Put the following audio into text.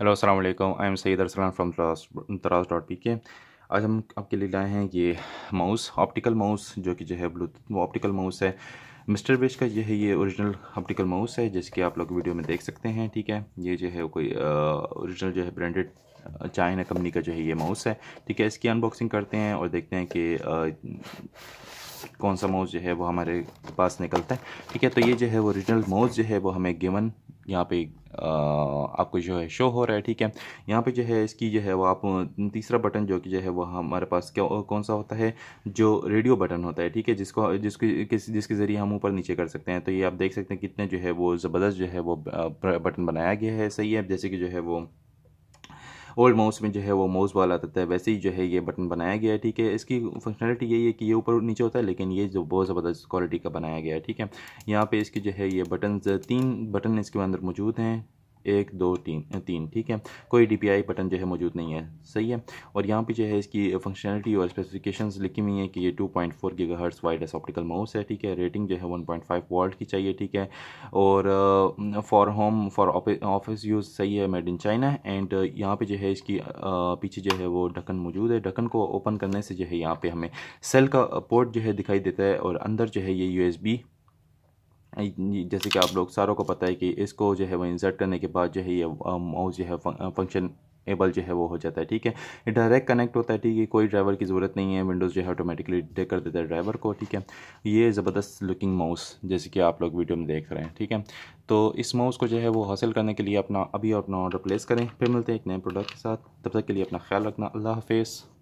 hello السلام علیکم I am Saeed Arsalan from تراس ڈاٹ پی کے آج ہم آپ کے لیے لائے ہیں یہ ماؤس آپٹیکل ماؤس جو کہ جو ہے بلوتوتھ آپٹیکل ماؤس ہے مسٹر بیش کا یہ ہے یہ اوریجنل آپٹیکل ماؤس ہے جس کی آپ لوگ ویڈیو میں دیکھ سکتے ہیں ٹھیک ہے یہ جو ہے کوئی اوریجنل جو ہے برینڈڈ چائنا کمپنی کا جو ہے یہ ماؤس ہے ٹھیک ہے اس کی باکسنگ کرتے ہیں اور دیکھتے ہیں کہ کون سا ماؤس جو ہے وہ ہمارے پاس نکلتا ہے ٹھیک ہے تو یہ جو ہے اوریجنل ماؤس جو ہے وہ ہمیں گیون یہاں پہ آپ کو جو ہے شو ہو رہا ہے ٹھیک ہے یہاں پہ جو ہے اس کی جو ہے وہ آپ تیسرا بٹن جو کہ جو ہے وہ ہمارے پاس کون سا ہوتا ہے جو ریڈیو بٹن ہوتا ہے ٹھیک ہے جس کو جس کی جس کے ذریعے ہم اوپر نیچے کر سکتے ہیں تو یہ آپ دیکھ سکتے ہیں کتنے جو ہے وہ زبردست جو ہے وہ بٹن بنایا گیا ہے صحیح ہے جیسے کہ جو ہے وہ اولڈ ماؤس میں جو ہے وہ ماؤس بال آتا ہے ویسے ہی جو ہے یہ بٹن بنایا گیا ہے ٹھیک ہے اس کی فنکشنلٹی یہی ہے کہ یہ اوپر نیچے ہوتا ہے لیکن یہ جو بہت زبردست کوالٹی کا بنایا گیا ہے ٹھیک ہے یہاں پہ اس کے جو ہے یہ بٹنز تین بٹن اس کے اندر موجود ہیں ایک دو تین تین ٹھیک ہے کوئی ڈی پی آئی بٹن جو ہے موجود نہیں ہے صحیح ہے اور یہاں پہ جو ہے اس کی فنکشنلٹی اور اسپیسیفکیشنز لکھی ہوئی ہیں کہ یہ two point four gigahertz وائڈ ایس آپٹیکل ماؤس ہے ٹھیک ہے ریٹنگ جو ہے ون پوائنٹ فائیو کی چاہیے ٹھیک ہے اور for home for office use صحیح ہے میڈ ان چائنا اینڈ یہاں پہ جو ہے اس کی پیچھے جو ہے وہ ڈھکن موجود ہے ڈھکن کو اوپن کرنے سے جو ہے یہاں پہ ہمیں سیل کا پورٹ جو ہے دکھائی دیتا ہے اور اندر جو ہے یہ یو ایس بی جیسے کہ آپ لوگ ساروں کو پتہ ہے کہ اس کو جو ہے وہ انزرٹ کرنے کے بعد جو ہے یہ ماؤس جو ہے فنکشن ایبل جو ہے وہ ہو جاتا ہے ٹھیک ہے یہ ڈائریکٹ کنیکٹ ہوتا ہے ٹھیک ہے کوئی ڈرائیور کی ضرورت نہیں ہے ونڈوز جو ہے آٹومیٹکلی دیکھ کر دیتا ہے ڈرائیور کو ٹھیک ہے یہ زبردست لکنگ ماؤس جیسے کہ آپ لوگ ویڈیو میں دیکھ رہے ہیں ٹھیک ہے تو اس ماؤس کو جو ہے وہ حاصل کرنے کے لیے اپنا ابھی اپنا آرڈر پلیس کریں پھر ملتے ہیں ایک نئے پروڈکٹ کے ساتھ تب تک کے لیے اپنا خیال رکھنا اللہ حافظ